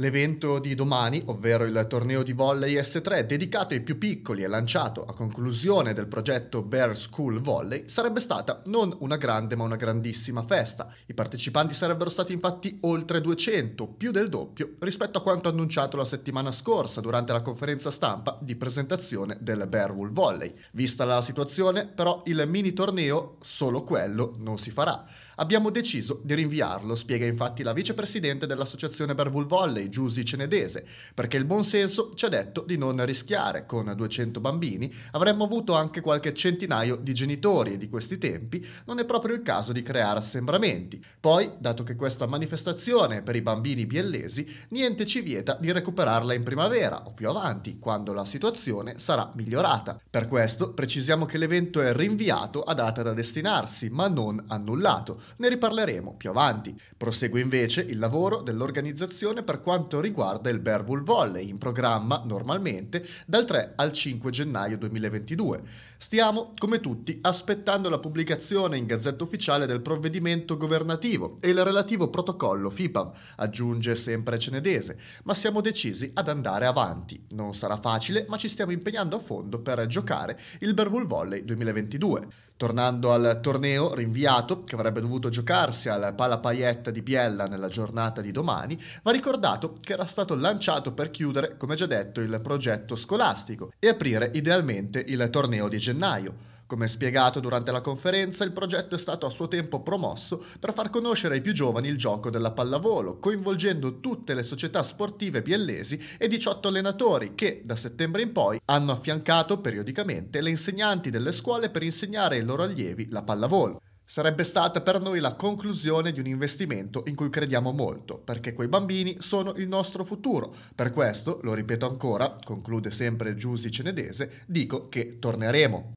L'evento di domani, ovvero il torneo di volley S3 dedicato ai più piccoli e lanciato a conclusione del progetto Bear School Volley, sarebbe stata non una grande ma una grandissima festa. I partecipanti sarebbero stati infatti oltre 200, più del doppio rispetto a quanto annunciato la settimana scorsa durante la conferenza stampa di presentazione del Bear Wool Volley. Vista la situazione, però il mini torneo, solo quello, non si farà. Abbiamo deciso di rinviarlo, spiega infatti la vicepresidente dell'associazione Bear Wool Volley Giusi Cenedese, perché il buonsenso ci ha detto di non rischiare. Con 200 bambini avremmo avuto anche qualche centinaio di genitori e di questi tempi non è proprio il caso di creare assembramenti. Poi, dato che questa manifestazione è per i bambini biellesi, niente ci vieta di recuperarla in primavera o più avanti, quando la situazione sarà migliorata. Per questo precisiamo che l'evento è rinviato a data da destinarsi, ma non annullato. Ne riparleremo più avanti. Prosegue invece il lavoro dell'organizzazione per quanto quanto riguarda il Berwul Volley, in programma normalmente dal 3 al 5 gennaio 2022. Stiamo, come tutti, aspettando la pubblicazione in Gazzetta Ufficiale del provvedimento governativo e il relativo protocollo FIPAM, aggiunge sempre Cenedese, ma siamo decisi ad andare avanti. Non sarà facile, ma ci stiamo impegnando a fondo per giocare il Berwul Volley 2022. Tornando al torneo rinviato, che avrebbe dovuto giocarsi al Palapaietta di Biella nella giornata di domani, va ricordato privato che era stato lanciato per chiudere, come già detto, il progetto scolastico e aprire idealmente il torneo di gennaio. Come spiegato durante la conferenza, il progetto è stato a suo tempo promosso per far conoscere ai più giovani il gioco della pallavolo, coinvolgendo tutte le società sportive biellesi e 18 allenatori che, da settembre in poi, hanno affiancato periodicamente le insegnanti delle scuole per insegnare ai loro allievi la pallavolo. Sarebbe stata per noi la conclusione di un investimento in cui crediamo molto, perché quei bambini sono il nostro futuro. Per questo, lo ripeto ancora, conclude sempre Giusi Cenedese, dico che torneremo.